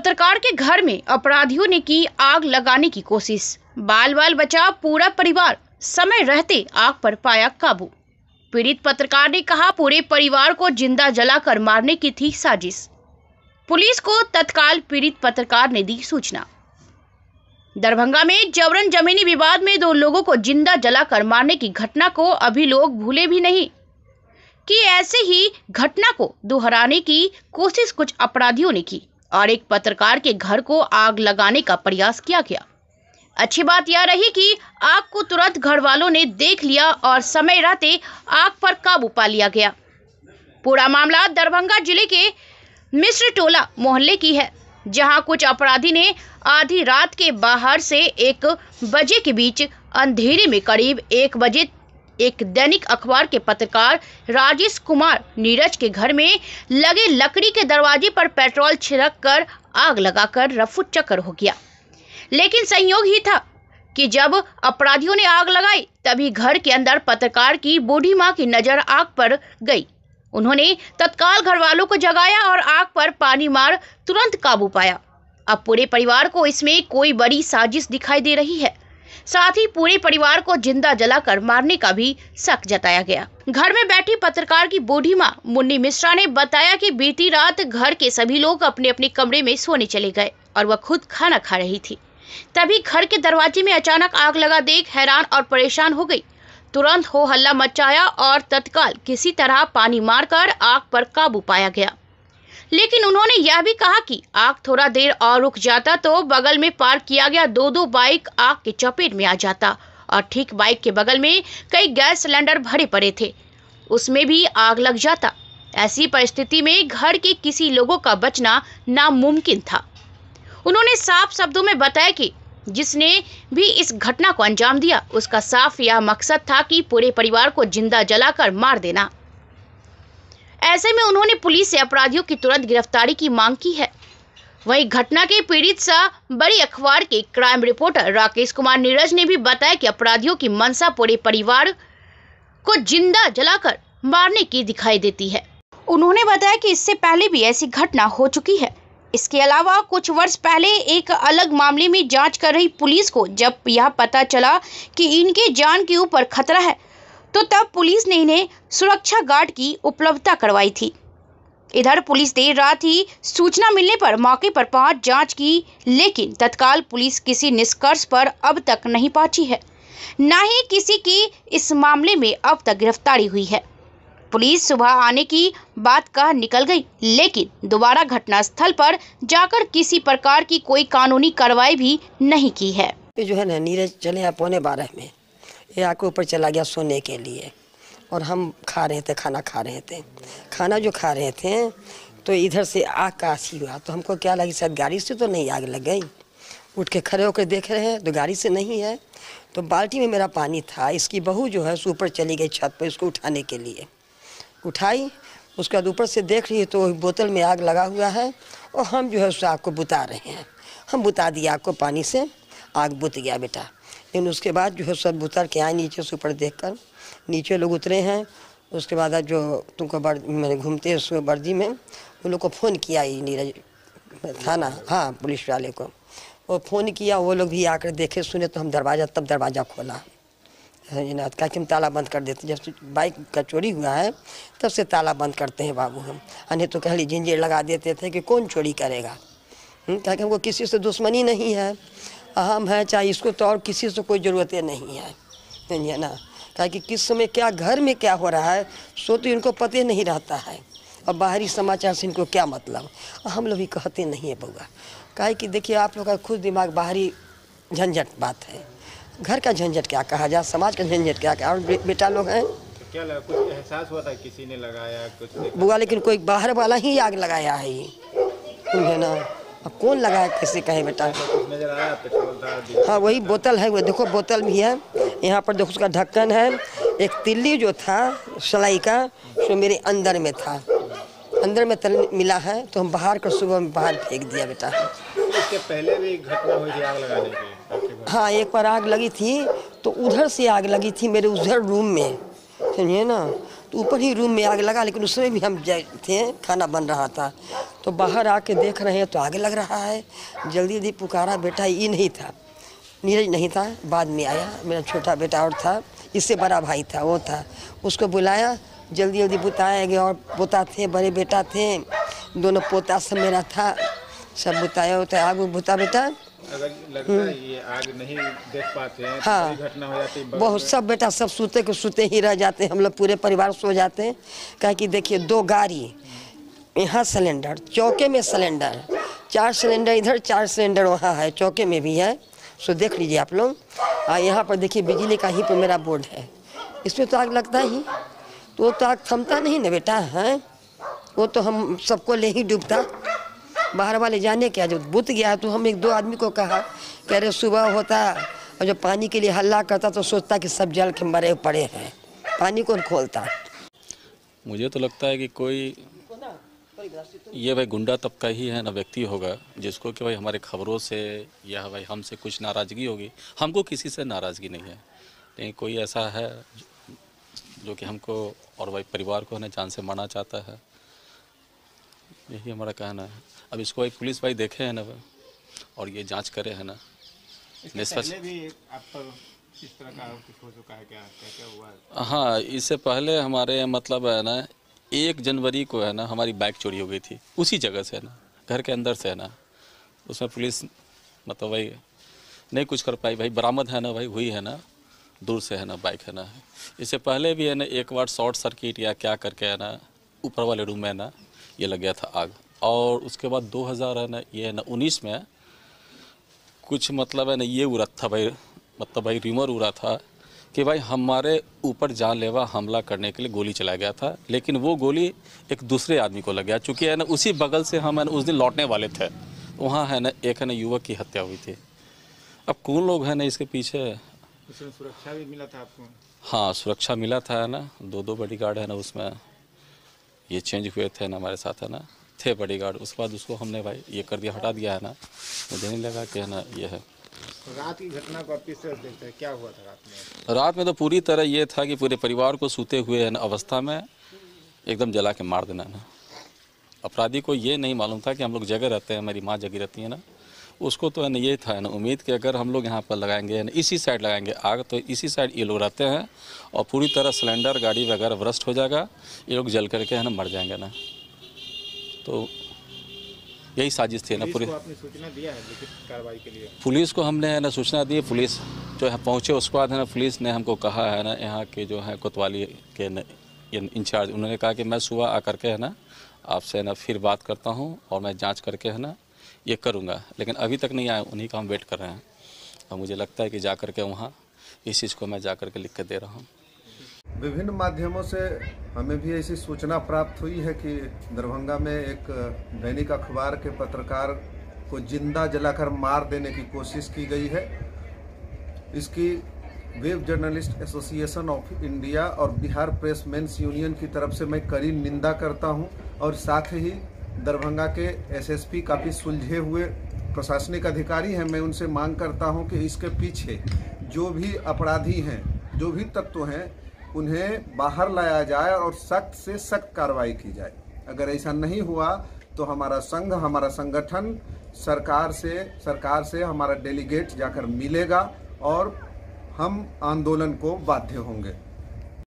पत्रकार के घर में अपराधियों ने की आग लगाने की कोशिश बाल बाल बचा पूरा परिवार समय रहते आग पर पाया काबू पीड़ित पत्रकार ने कहा पूरे परिवार को जिंदा जलाकर मारने की थी साजिश पुलिस को तत्काल पीड़ित पत्रकार ने दी सूचना दरभंगा में जबरन जमीनी विवाद में दो लोगों को जिंदा जलाकर मारने की घटना को अभी लोग भूले भी नहीं कि ऐसे ही घटना को दोहराने की कोशिश कुछ अपराधियों ने की और एक पत्रकार के घर को आग लगाने का प्रयास किया गया अच्छी बात यह रही कि आग को तुरंत घर वालों ने देख लिया और समय रहते आग पर काबू पा लिया गया पूरा मामला दरभंगा जिले के मिश्र टोला मोहल्ले की है जहां कुछ अपराधी ने आधी रात के बाहर से एक बजे के बीच अंधेरे में करीब एक बजे एक दैनिक अखबार के पत्रकार राजेश कुमार नीरज के घर में लगे लकड़ी के दरवाजे पर पेट्रोल छिड़क कर आग लगाकर रफू चक्कर हो गया लेकिन संयोग ही था कि जब अपराधियों ने आग लगाई तभी घर के अंदर पत्रकार की बूढ़ी माँ की नजर आग पर गई उन्होंने तत्काल घर वालों को जगाया और आग पर पानी मार तुरंत काबू पाया अब पूरे परिवार को इसमें कोई बड़ी साजिश दिखाई दे रही है साथ ही पूरे परिवार को जिंदा जलाकर मारने का भी शक जताया गया घर में बैठी पत्रकार की बूढ़ी माँ मुन्नी मिश्रा ने बताया कि बीती रात घर के सभी लोग अपने अपने कमरे में सोने चले गए और वह खुद खाना खा रही थी तभी घर के दरवाजे में अचानक आग लगा देख हैरान और परेशान हो गई तुरंत हो हल्ला मचाया और तत्काल किसी तरह पानी मारकर आग पर काबू पाया गया लेकिन उन्होंने यह भी कहा कि आग थोड़ा देर और रुक जाता तो बगल में पार्क किया गया दो दो बाइक आग के चपेट में आ जाता और ठीक बाइक के बगल में कई गैस सिलेंडर भरे पड़े थे उसमें भी आग लग जाता ऐसी परिस्थिति में घर के किसी लोगों का बचना नामुमकिन था उन्होंने साफ शब्दों में बताया कि जिसने भी इस घटना को अंजाम दिया उसका साफ यह मकसद था कि पूरे परिवार को जिंदा जलाकर मार देना ऐसे में उन्होंने पुलिस से अपराधियों की तुरंत गिरफ्तारी की मांग की है वहीं घटना के पीड़ित सा बड़ी अखबार के क्राइम रिपोर्टर राकेश कुमार नीरज ने भी बताया कि अपराधियों की मनसा पूरे परिवार को जिंदा जलाकर मारने की दिखाई देती है उन्होंने बताया कि इससे पहले भी ऐसी घटना हो चुकी है इसके अलावा कुछ वर्ष पहले एक अलग मामले में जांच कर रही पुलिस को जब यह पता चला कि इनके जान के ऊपर खतरा है तो तब पुलिस ने इन्हें सुरक्षा गार्ड की उपलब्धता करवाई थी इधर पुलिस देर रात ही सूचना मिलने पर मौके पर पहुंच जांच की लेकिन तत्काल पुलिस किसी निष्कर्ष पर अब तक नहीं पहुंची है न ही किसी की इस मामले में अब तक गिरफ्तारी हुई है पुलिस सुबह आने की बात कह निकल गई लेकिन दोबारा घटनास्थल पर जाकर किसी प्रकार की कोई कानूनी कार्रवाई भी नहीं की है जो है ना नीरज चले पौने बारह में ये आके ऊपर चला गया सोने के लिए और हम खा रहे थे खाना खा रहे थे खाना जो खा रहे थे तो इधर से आग का हुआ तो हमको क्या लगी शायद गाड़ी से तो नहीं आग लग गई उठ के खड़े होकर देख रहे हैं तो गाड़ी से नहीं है तो बाल्टी में मेरा पानी था इसकी बहू जो है ऊपर चली गई छत पर इसको उठाने के लिए उठाई उसके बाद ऊपर से देख रही है तो बोतल में आग लगा हुआ है और हम जो है उस आग को बुता रहे हैं हम बुता दिया आग को पानी से आग बुत गया बेटा लेकिन उसके बाद जो है सब उतर के आए नीचे से ऊपर देख कर नीचे लोग उतरे हैं उसके बाद जो तुमको मैंने घूमते उस वर्दी में उन लोग को फ़ोन किया ही नीरज थाना हाँ पुलिस वाले को वो फ़ोन किया वो लोग भी आकर देखे सुने तो हम दरवाज़ा तब दरवाज़ा खोला हाँ नाथ का कि हम ताला बंद कर देते जब बाइक का चोरी हुआ है तब से ताला बंद करते हैं बाबू हम अन्य तो कह ली झंझेर लगा देते थे कि कौन चोरी करेगा कहा कि हमको किसी से दुश्मनी नहीं है अहम है चाहे इसको तो और किसी से कोई ज़रूरत नहीं है समझिए ना क्या कि किस समय क्या घर में क्या हो रहा है सो तो इनको पते नहीं रहता है और बाहरी समाचार से इनको क्या मतलब हम लोग भी कहते नहीं है बउआ कहे कि देखिए आप लोग का खुद दिमाग बाहरी झंझट बात है घर का झंझट क्या कहा जाए समाज का झंझट क्या कहा और बेटा लोग हैं तो क्या लगा कुछ एहसास हुआ था किसी ने लगाया कुछ बुआ लेकिन कोई बाहर वाला ही आग लगाया है ये ना अब कौन है कैसे कहे बेटा हाँ वही बोतल है वो देखो बोतल भी है यहाँ पर देखो उसका ढक्कन है एक तिल्ली जो था सलाई का सो मेरे अंदर में था अंदर में तल मिला है तो हम बाहर कर सुबह में बाहर फेंक दिया बेटा इसके पहले भी घटना हुई थी आग लगाने की हाँ एक बार आग लगी थी तो उधर से आग लगी थी मेरे उधर रूम में समझिए ना तो ऊपर ही रूम में आग लगा लेकिन उसमें भी हम थे खाना बन रहा था तो बाहर आके देख रहे हैं तो आगे लग रहा है जल्दी जल्दी पुकारा बेटा ये नहीं था नीरज नहीं था बाद में आया मेरा छोटा बेटा और था इससे बड़ा भाई था वो था उसको बुलाया जल्दी जल्दी बुताया गया और पोता थे बड़े बेटा थे दोनों पोता सब मेरा था सब बुताया होता आग बुता बेटा है आग तो हाँ बहुत सब बेटा सब सूते को सूते ही रह जाते हैं हम लोग पूरे परिवार सो जाते हैं कहे कि देखिए दो गाड़ी यहाँ सिलेंडर चौके में सिलेंडर चार सिलेंडर इधर चार सिलेंडर वहाँ है चौके में भी है सो देख लीजिए आप लोग यहाँ पर देखिए बिजली का ही पे मेरा बोर्ड है इसमें तो आग लगता ही तो वो तो आग थमता नहीं ना बेटा है वो तो हम सबको ले ही डूबता बाहर वाले जाने क्या जो बुत गया तो हम एक दो आदमी को कहा कि अरे सुबह होता और जो पानी के लिए हल्ला करता तो सोचता कि सब जल के मरे पड़े हैं पानी कौन खोलता मुझे तो लगता है कि कोई ये भाई गुंडा तबका ही है ना व्यक्ति होगा जिसको कि भाई हमारे खबरों से या भाई हमसे कुछ नाराज़गी होगी हमको किसी से नाराज़गी नहीं है नहीं कोई ऐसा है जो कि हमको और भाई परिवार को ना जान से मारना चाहता है यही हमारा कहना है अब इसको भाई पुलिस भाई देखे है ना और ये जांच करे है ना निष्पक्ष चुका है हाँ इससे पहले हमारे मतलब है ना एक जनवरी को है ना हमारी बाइक चोरी हो गई थी उसी जगह से है ना घर के अंदर से है ना उसमें पुलिस मतलब भाई नहीं कुछ कर पाई भाई बरामद है ना भाई हुई है ना दूर से है ना बाइक है ना इससे पहले भी है ना एक बार शॉर्ट सर्किट या क्या करके है ना ऊपर वाले रूम में ना ये लग गया था आग और उसके बाद 2000 है ना ये है ना उन्नीस में कुछ मतलब है ना ये उड़ा था भाई मतलब भाई रिमर उड़ा था कि भाई हमारे ऊपर जानलेवा हमला करने के लिए गोली चलाया गया था लेकिन वो गोली एक दूसरे आदमी को लग गया चूँकि है ना उसी बगल से हम है ना उस दिन लौटने वाले थे वहाँ है ना एक है ना युवक की हत्या हुई थी अब कौन लोग है ना इसके पीछे उसमें सुरक्षा भी मिला था आपको हाँ सुरक्षा मिला था है ना दो दो बडी गार्ड है ना उसमें ये चेंज हुए थे ना हमारे साथ है ना थे बडी गार्ड उसके बाद उसको हमने भाई ये कर दिया हटा दिया है ना मुझे नहीं लगा कि है ना ये है रात की घटना को आप किस तरह देखते हैं क्या हुआ था रात में रात में तो पूरी तरह ये था कि पूरे परिवार को सूते हुए अवस्था में एकदम जला के मार देना ना अपराधी को ये नहीं मालूम था कि हम लोग जगह रहते हैं हमारी माँ जगी रहती है ना उसको तो है ना ये था ना उम्मीद कि अगर हम लोग यहाँ पर लगाएंगे ना इसी साइड लगाएंगे आग तो इसी साइड ये लोग रहते हैं और पूरी तरह सिलेंडर गाड़ी वगैरह भ्रष्ट हो जाएगा ये लोग जल करके है ना मर जाएंगे ना तो यही साजिश थी ना पूरी सूचना दिया है कार्रवाई के लिए पुलिस को हमने है ना सूचना दी पुलिस जो है पहुँचे उसके बाद है ना पुलिस ने हमको कहा है ना यहाँ के जो है कोतवाली के इंचार्ज उन्होंने कहा कि मैं सुबह आकर के है ना आपसे ना फिर बात करता हूँ और मैं जाँच करके है ना ये करूँगा लेकिन अभी तक नहीं आया उन्हीं का हम वेट कर रहे हैं और मुझे लगता है कि जा कर के वहाँ इस चीज़ को मैं जा कर के लिख कर दे रहा हूँ विभिन्न माध्यमों से हमें भी ऐसी सूचना प्राप्त हुई है कि दरभंगा में एक दैनिक अखबार के पत्रकार को जिंदा जलाकर मार देने की कोशिश की गई है इसकी web journalist association of India और बिहार प्रेस मेंस यूनियन की तरफ से मैं कड़ी निंदा करता हूं और साथ ही दरभंगा के एसएसपी काफ़ी सुलझे हुए प्रशासनिक अधिकारी हैं मैं उनसे मांग करता हूं कि इसके पीछे जो भी अपराधी हैं जो भी तत्व हैं उन्हें बाहर लाया जाए और सख्त से सख्त कार्रवाई की जाए अगर ऐसा नहीं हुआ तो हमारा संघ हमारा संगठन सरकार से सरकार से हमारा डेलीगेट जाकर मिलेगा और हम आंदोलन को बाध्य होंगे